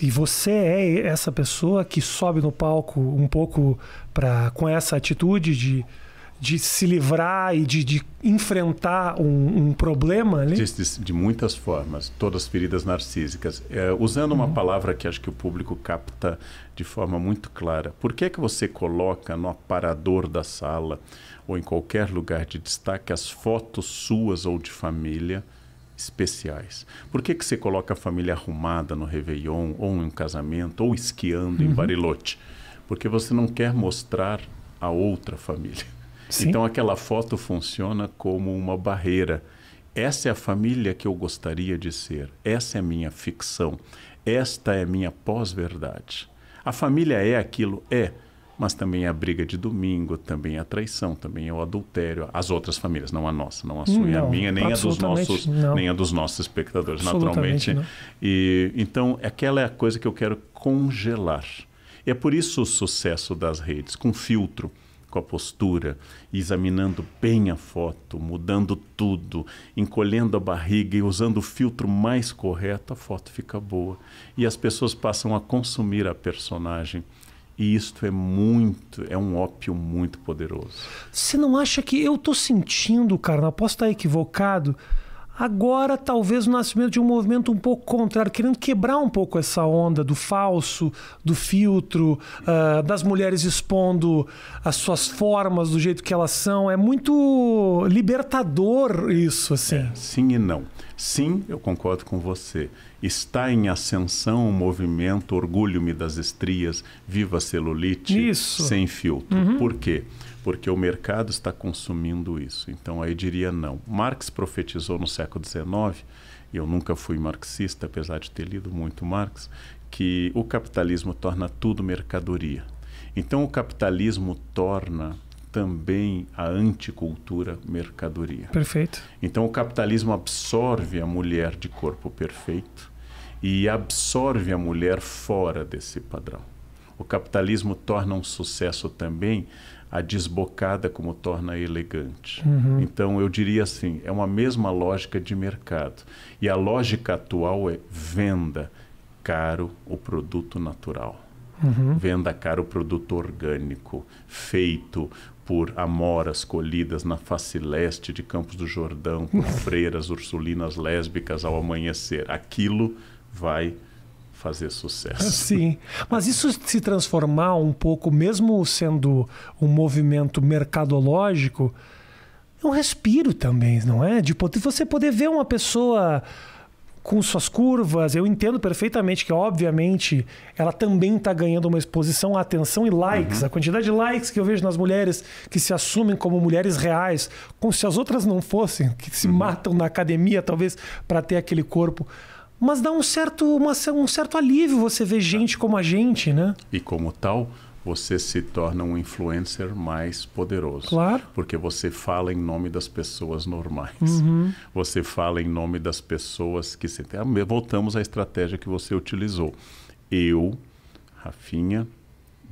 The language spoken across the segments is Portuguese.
E você é essa pessoa que sobe no palco um pouco para com essa atitude de, de se livrar e de, de enfrentar um, um problema ali? De, de, muitas formas, todas feridas narcísicas. É, usando uma uhum. palavra que acho que o público capta de forma muito clara, por que é que você coloca no aparador da sala ou em qualquer lugar de destaque as fotos suas ou de família? especiais. Por que, que você coloca a família arrumada no Réveillon, ou em um casamento, ou esquiando uhum. em Barilote? Porque você não quer mostrar a outra família. Sim. Então aquela foto funciona como uma barreira. Essa é a família que eu gostaria de ser. Essa é a minha ficção. Esta é a minha pós-verdade. A família é aquilo? É mas também é a briga de domingo, também é a traição, também é o adultério, as outras famílias, não a nossa, não a sua não, e a minha, nem a dos nossos, não. nem a dos nossos espectadores, naturalmente. Não. E então aquela é a coisa que eu quero congelar. E é por isso o sucesso das redes, com filtro com a postura, examinando bem a foto, mudando tudo, encolhendo a barriga e usando o filtro mais correto, a foto fica boa. E as pessoas passam a consumir a personagem e isto é muito, é um ópio muito poderoso. Você não acha que eu estou sentindo, cara, não posso estar equivocado, agora talvez o nascimento de um movimento um pouco contrário, querendo quebrar um pouco essa onda do falso, do filtro, uh, das mulheres expondo as suas formas do jeito que elas são. É muito libertador isso, assim. É, sim e não. Sim, eu concordo com você. Está em ascensão o movimento Orgulho-me das estrias, viva celulite, isso. sem filtro. Uhum. Por quê? Porque o mercado está consumindo isso. Então aí diria não. Marx profetizou no século XIX, eu nunca fui marxista, apesar de ter lido muito Marx, que o capitalismo torna tudo mercadoria. Então o capitalismo torna também a anticultura mercadoria. Perfeito. Então o capitalismo absorve a mulher de corpo perfeito e absorve a mulher fora desse padrão. O capitalismo torna um sucesso também a desbocada como torna a elegante. Uhum. Então eu diria assim, é uma mesma lógica de mercado. E a lógica atual é venda caro o produto natural. Uhum. Venda caro o produto orgânico, feito por amoras colhidas na face leste de Campos do Jordão, por freiras ursulinas lésbicas ao amanhecer. Aquilo vai fazer sucesso. Ah, sim. Mas isso se transformar um pouco, mesmo sendo um movimento mercadológico, é um respiro também, não é? De você poder ver uma pessoa com suas curvas. Eu entendo perfeitamente que, obviamente, ela também está ganhando uma exposição, atenção e likes. Uhum. A quantidade de likes que eu vejo nas mulheres que se assumem como mulheres reais, como se as outras não fossem, que se uhum. matam na academia, talvez, para ter aquele corpo mas dá um certo, uma, um certo alívio você ver tá. gente como a gente, né? E como tal, você se torna um influencer mais poderoso. Claro. Porque você fala em nome das pessoas normais. Uhum. Você fala em nome das pessoas que se tem. Ah, voltamos à estratégia que você utilizou. Eu, Rafinha,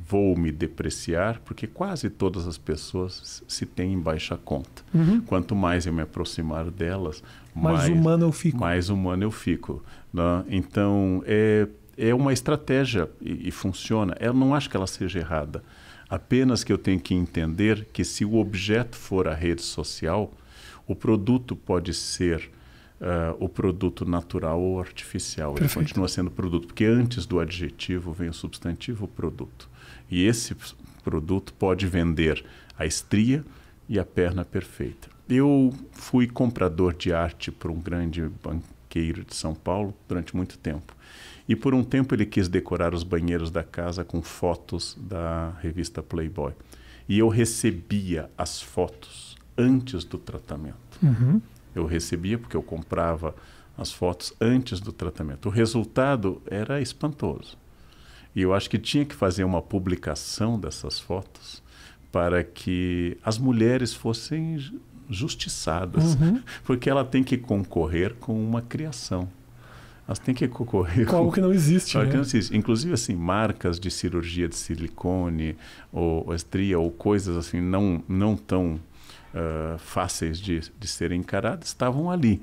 vou me depreciar porque quase todas as pessoas se têm em baixa conta. Uhum. Quanto mais eu me aproximar delas, mais, mais humano eu fico. Mais humano eu fico. Né? Então, é é uma estratégia e, e funciona. Eu não acho que ela seja errada. Apenas que eu tenho que entender que se o objeto for a rede social, o produto pode ser uh, o produto natural ou artificial. Perfeito. Ele continua sendo produto, porque antes do adjetivo vem o substantivo produto. E esse produto pode vender a estria e a perna perfeita. Eu fui comprador de arte para um grande barqueiro de São Paulo durante muito tempo. E por um tempo ele quis decorar os banheiros da casa com fotos da revista Playboy. E eu recebia as fotos antes do tratamento. Uhum. Eu recebia porque eu comprava as fotos antes do tratamento. O resultado era espantoso. E eu acho que tinha que fazer uma publicação dessas fotos para que as mulheres fossem justiçadas, uhum. porque ela tem que concorrer com uma criação. Elas têm que concorrer com algo que não existe. Né? Que não existe. Inclusive, assim, marcas de cirurgia de silicone ou, ou estria ou coisas assim não, não tão uh, fáceis de, de serem encaradas estavam ali.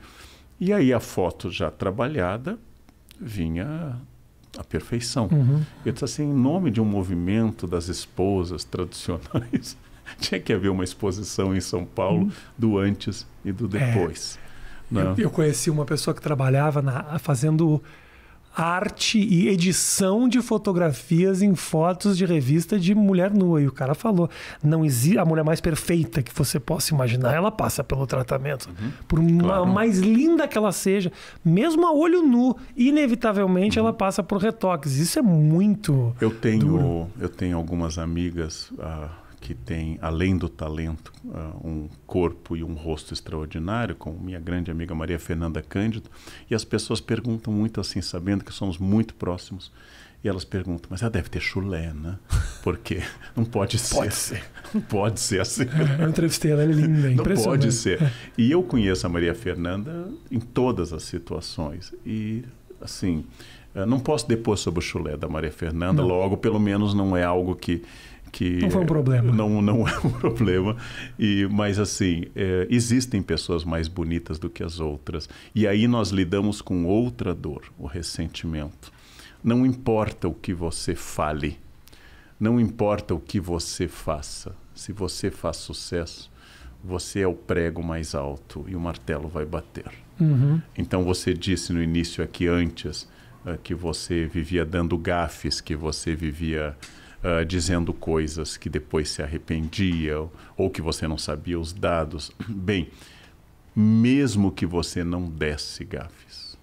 E aí a foto já trabalhada vinha a perfeição. Uhum. Eu disse assim, em nome de um movimento das esposas tradicionais, Tinha que haver uma exposição em São Paulo hum. do antes e do é. depois. É. Eu, eu, conheci uma pessoa que trabalhava na, fazendo arte e edição de fotografias em fotos de revista de mulher nua. E o cara falou: não existe a mulher mais perfeita que você possa imaginar, ela passa pelo tratamento. Uhum, Por claro. mais linda que ela seja, mesmo a olho nu, inevitavelmente uhum. ela passa por retoques. Isso é muito. Eu tenho, duro. eu tenho algumas amigas. Uh que tem, além do talento, uh, um corpo e um rosto extraordinário, com minha grande amiga Maria Fernanda Cândido, e as pessoas perguntam muito assim, sabendo que somos muito próximos, e elas perguntam, mas ela deve ter chulé, né? Porque não pode ser. Pode ser. Não pode ser assim. É, eu entrevistei ela, ela é linda, é impressionante. Não pode ser. E eu conheço a Maria Fernanda em todas as situações. E, assim, não posso depor sobre o chulé da Maria Fernanda, não. logo, pelo menos não é algo que que não foi um problema não não é um problema e mas assim é, existem pessoas mais bonitas do que as outras e aí nós lidamos com outra dor o ressentimento não importa o que você fale não importa o que você faça se você faz sucesso você é o prego mais alto e o martelo vai bater uhum. então você disse no início aqui antes eh, que você vivia dando gafes que você vivia uh, dizendo coisas que depois se arrependiam ou que você não sabia os dados. Bem, mesmo que você não desse gafes,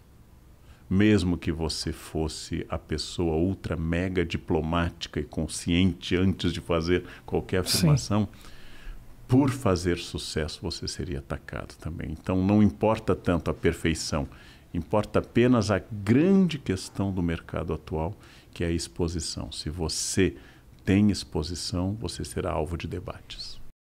mesmo que você fosse a pessoa ultra mega diplomática e consciente antes de fazer qualquer afirmação, Sim. por fazer sucesso você seria atacado também. Então não importa tanto a perfeição, importa apenas a grande questão do mercado atual que é exposição. Se você tem exposição, você será alvo de debates.